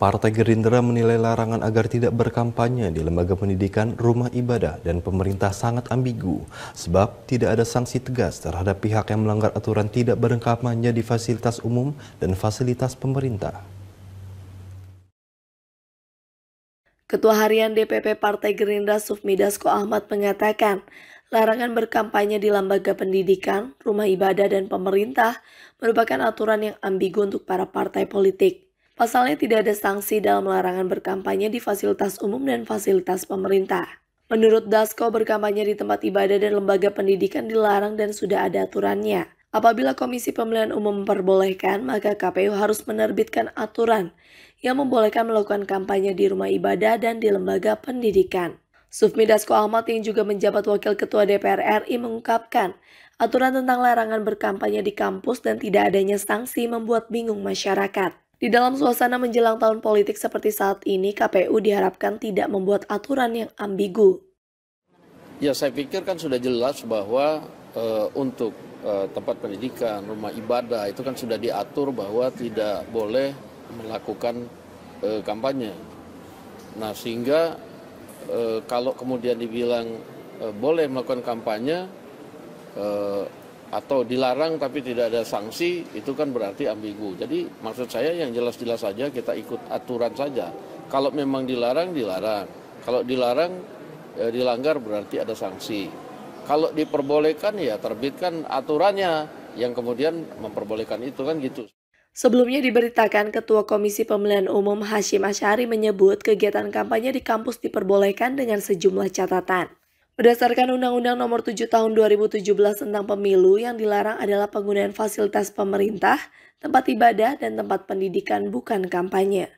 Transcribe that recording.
Partai Gerindra menilai larangan agar tidak berkampanye di lembaga pendidikan, rumah ibadah, dan pemerintah sangat ambigu sebab tidak ada sanksi tegas terhadap pihak yang melanggar aturan tidak berkampanye di fasilitas umum dan fasilitas pemerintah. Ketua Harian DPP Partai Gerindra Sufmi Dasko Ahmad mengatakan, larangan berkampanye di lembaga pendidikan, rumah ibadah, dan pemerintah merupakan aturan yang ambigu untuk para partai politik. Pasalnya tidak ada sanksi dalam larangan berkampanye di fasilitas umum dan fasilitas pemerintah. Menurut Dasko, berkampanye di tempat ibadah dan lembaga pendidikan dilarang dan sudah ada aturannya. Apabila Komisi Pemilihan Umum memperbolehkan, maka KPU harus menerbitkan aturan yang membolehkan melakukan kampanye di rumah ibadah dan di lembaga pendidikan. Sufmi Dasko Ahmad yang juga menjabat Wakil Ketua DPR RI mengungkapkan, aturan tentang larangan berkampanye di kampus dan tidak adanya sanksi membuat bingung masyarakat. Di dalam suasana menjelang tahun politik seperti saat ini, KPU diharapkan tidak membuat aturan yang ambigu. Ya, saya pikir kan sudah jelas bahwa e, untuk e, tempat pendidikan, rumah ibadah itu kan sudah diatur bahwa tidak boleh melakukan e, kampanye. Nah, sehingga e, kalau kemudian dibilang e, boleh melakukan kampanye, e, atau dilarang tapi tidak ada sanksi itu kan berarti ambigu. Jadi maksud saya yang jelas-jelas saja kita ikut aturan saja. Kalau memang dilarang dilarang. Kalau dilarang e, dilanggar berarti ada sanksi. Kalau diperbolehkan ya terbitkan aturannya yang kemudian memperbolehkan itu kan gitu. Sebelumnya diberitakan Ketua Komisi Pemilihan Umum Hashim Asyari menyebut kegiatan kampanye di kampus diperbolehkan dengan sejumlah catatan. Berdasarkan Undang-Undang Nomor 7 Tahun 2017 tentang Pemilu yang dilarang adalah penggunaan fasilitas pemerintah, tempat ibadah, dan tempat pendidikan bukan kampanye.